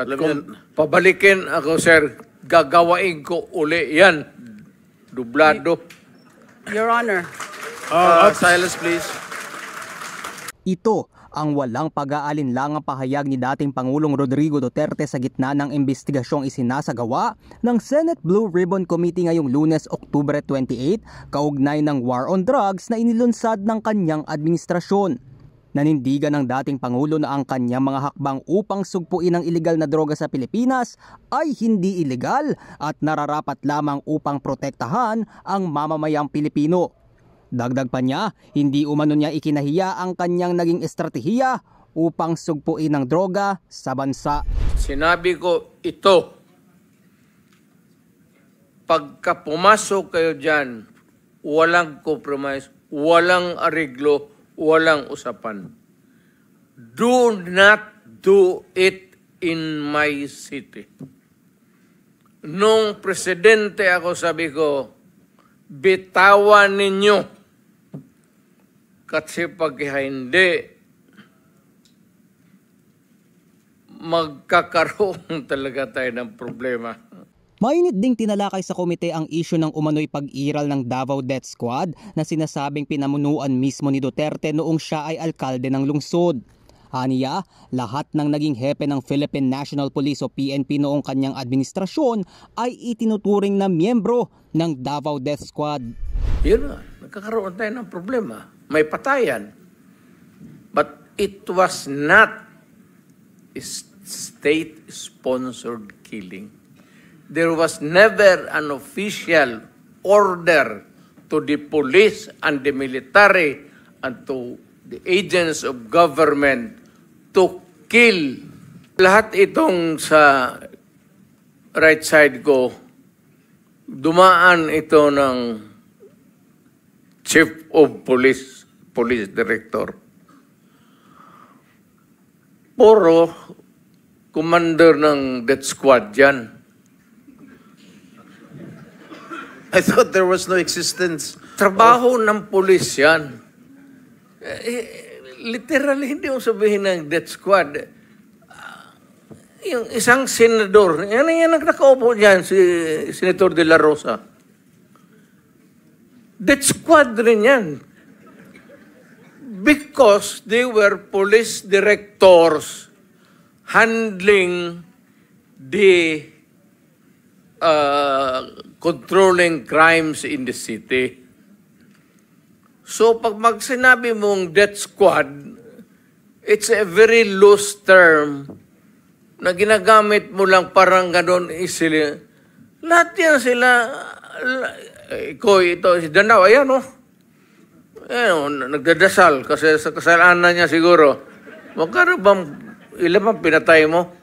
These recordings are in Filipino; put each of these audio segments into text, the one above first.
At Alam kung yan. pabalikin ako, sir, gagawain ko uli yan. Dublado. Your Honor. Uh, uh, silence, please. Ito ang walang pag-aalinlangang pahayag ni dating Pangulong Rodrigo Duterte sa gitna ng investigasyong isinasagawa ng Senate Blue Ribbon Committee ngayong lunes, Oktubre 28, kaugnay ng war on drugs na inilunsad ng kanyang administrasyon. Nanindigan ng dating Pangulo na ang kanyang mga hakbang upang sugpuin ang ilegal na droga sa Pilipinas ay hindi ilegal at nararapat lamang upang protektahan ang mamamayang Pilipino. Dagdag pa niya, hindi umano niya ikinahiya ang kanyang naging estratehiya upang sugpuin ang droga sa bansa. Sinabi ko ito, pagka pumasok kayo dyan, walang compromise, walang ariglo, walang usapan. Do not do it in my city. Nung presidente ako, sabi ko, bitawan ninyo. Kasi pag hindi, magkakaroon talaga tayo ng problema. Mainit ding tinalakay sa komite ang isyo ng umano'y pag-iral ng Davao Death Squad na sinasabing pinamunuan mismo ni Duterte noong siya ay alkalde ng lungsod. Aniya, lahat ng naging hepe ng Philippine National Police o PNP noong kanyang administrasyon ay itinuturing na miyembro ng Davao Death Squad. Yun na, nagkakaroon tayo ng problema. May patayan. But it was not state-sponsored killing there was never an official order to the police and the military and to the agents of government to kill. Lahat itong sa right side ko, dumaan ito ng chief of police, police director. Puro commander ng death squad dyan. I thought there was no existence. Trabaho of... ng pulis yan. Eh, literally, hindi mo sabihin ng death squad. yung isang senador, yan yan ang nakaupo dyan, si Senator De La Rosa. Death squad rin yan. Because they were police directors handling the uh, controlling crimes in the city. So pag magsinabi mong death squad, it's a very loose term na ginagamit mo lang parang ganun isili. Lahat yan sila, ko ito, si Danaw, ayan o. Oh. Ayan, oh, nagdadasal kasi sa kasalanan niya siguro. Magkano bang, ilan pinatay mo?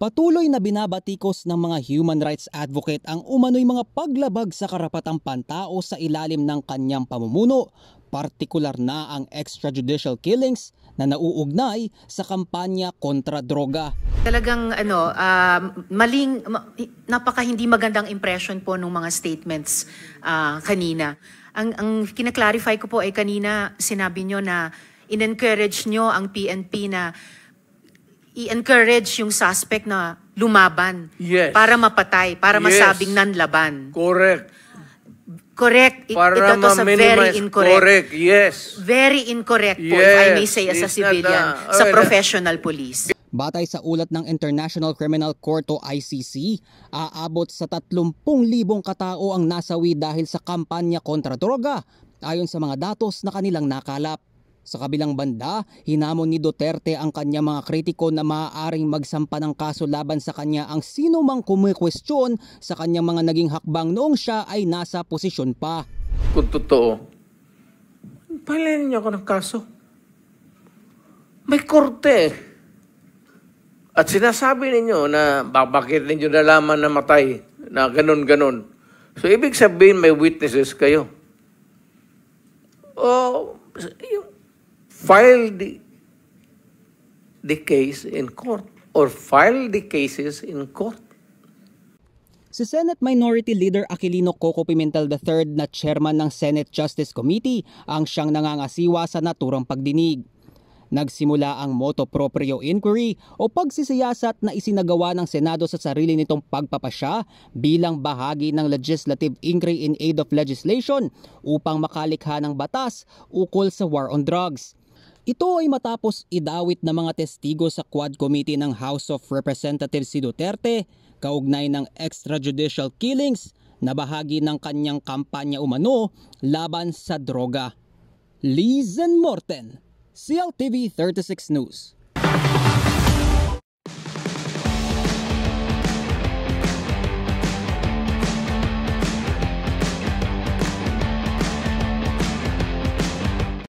Patuloy na binabatikos ng mga human rights advocate ang umano'y mga paglabag sa karapatang pantao sa ilalim ng kanyang pamumuno, partikular na ang extrajudicial killings na nauugnay sa kampanya kontra droga. Talagang ano, uh, maling, napaka hindi magandang impression po ng mga statements uh, kanina. Ang, ang kinaklarify ko po ay kanina sinabi nyo na in-encourage nyo ang PNP na i-encourage yung suspect na lumaban Yes. para mapatay, para Yes. masabing nanlaban. Correct. Correct. It, Para ito ma very incorrect. Correct, yes. Very incorrect po, if I may say, as a civilian, a- sa professional police. Batay sa ulat ng International Criminal Court o ICC, aabot sa 30,000 katao ang nasawi dahil sa kampanya kontra droga ayon sa mga datos na kanilang nakalap. Sa kabilang banda, hinamon ni Duterte ang kanya mga kritiko na maaaring magsampa ng kaso laban sa kanya ang sino mang kumikwestiyon sa kanyang mga naging hakbang noong siya ay nasa posisyon pa. Kung totoo, pahilayin niyo ako ng kaso. May korte. At sinasabi ninyo na bakit ninyo nalaman na matay, na ganun-ganun. So ibig sabihin may witnesses kayo. O yung file the, the case in court or file the cases in court. Si Senate Minority Leader Aquilino Coco Pimentel III na chairman ng Senate Justice Committee ang siyang nangangasiwa sa naturang pagdinig. Nagsimula ang moto proprio inquiry o pagsisiyasat na isinagawa ng Senado sa sarili nitong pagpapasya bilang bahagi ng legislative inquiry in aid of legislation upang makalikha ng batas ukol sa war on drugs. Ito ay matapos idawit ng mga testigo sa Quad Committee ng House of Representatives si Duterte kaugnay ng extrajudicial killings na bahagi ng kanyang kampanya umano laban sa droga. Lizen Morten, CLTV 36 News.